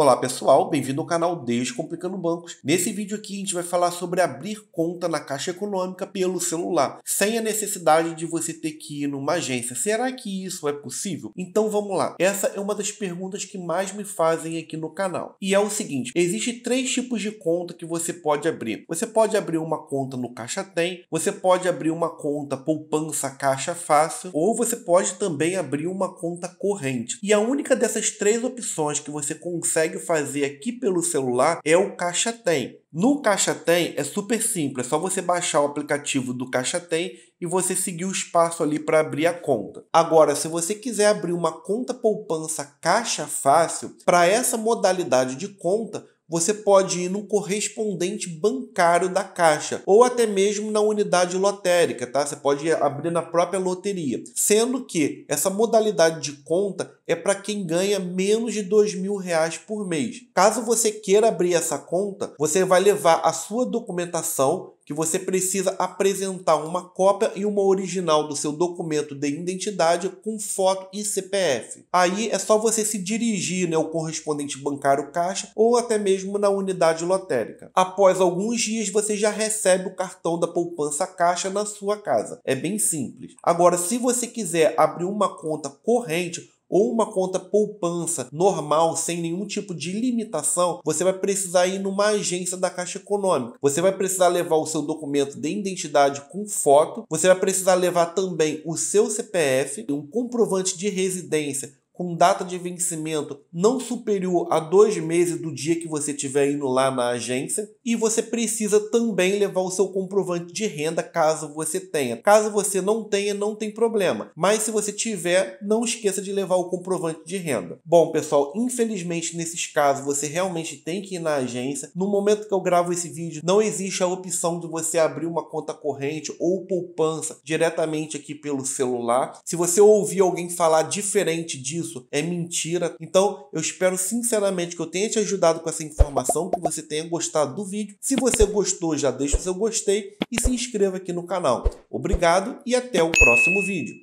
Olá pessoal, bem-vindo ao canal Descomplicando Bancos. Nesse vídeo aqui a gente vai falar sobre abrir conta na Caixa Econômica pelo celular, sem a necessidade de você ter que ir numa agência. Será que isso é possível? Então vamos lá. Essa é uma das perguntas que mais me fazem aqui no canal. E é o seguinte, existe três tipos de conta que você pode abrir. Você pode abrir uma conta no Caixa Tem, você pode abrir uma conta poupança Caixa Fácil, ou você pode também abrir uma conta corrente. E a única dessas três opções que você consegue consegue fazer aqui pelo celular é o Caixa Tem. No Caixa Tem é super simples, é só você baixar o aplicativo do Caixa Tem e você seguir o espaço ali para abrir a conta. Agora, se você quiser abrir uma conta poupança Caixa Fácil, para essa modalidade de conta, você pode ir no correspondente bancário da Caixa ou até mesmo na unidade lotérica, tá? Você pode abrir na própria loteria. Sendo que essa modalidade de conta é para quem ganha menos de dois mil reais por mês. Caso você queira abrir essa conta, você vai levar a sua documentação que você precisa apresentar uma cópia e uma original do seu documento de identidade com foto e CPF. Aí é só você se dirigir né, ao correspondente bancário caixa ou até mesmo na unidade lotérica. Após alguns dias, você já recebe o cartão da poupança caixa na sua casa. É bem simples. Agora, se você quiser abrir uma conta corrente, ou uma conta poupança normal, sem nenhum tipo de limitação, você vai precisar ir numa agência da Caixa Econômica. Você vai precisar levar o seu documento de identidade com foto, você vai precisar levar também o seu CPF, um comprovante de residência com data de vencimento não superior a dois meses do dia que você estiver indo lá na agência. E você precisa também levar o seu comprovante de renda caso você tenha. Caso você não tenha, não tem problema. Mas se você tiver, não esqueça de levar o comprovante de renda. Bom, pessoal, infelizmente nesses casos você realmente tem que ir na agência. No momento que eu gravo esse vídeo, não existe a opção de você abrir uma conta corrente ou poupança diretamente aqui pelo celular. Se você ouvir alguém falar diferente disso, isso é mentira. Então, eu espero sinceramente que eu tenha te ajudado com essa informação, que você tenha gostado do vídeo. Se você gostou, já deixa o seu gostei e se inscreva aqui no canal. Obrigado e até o próximo vídeo.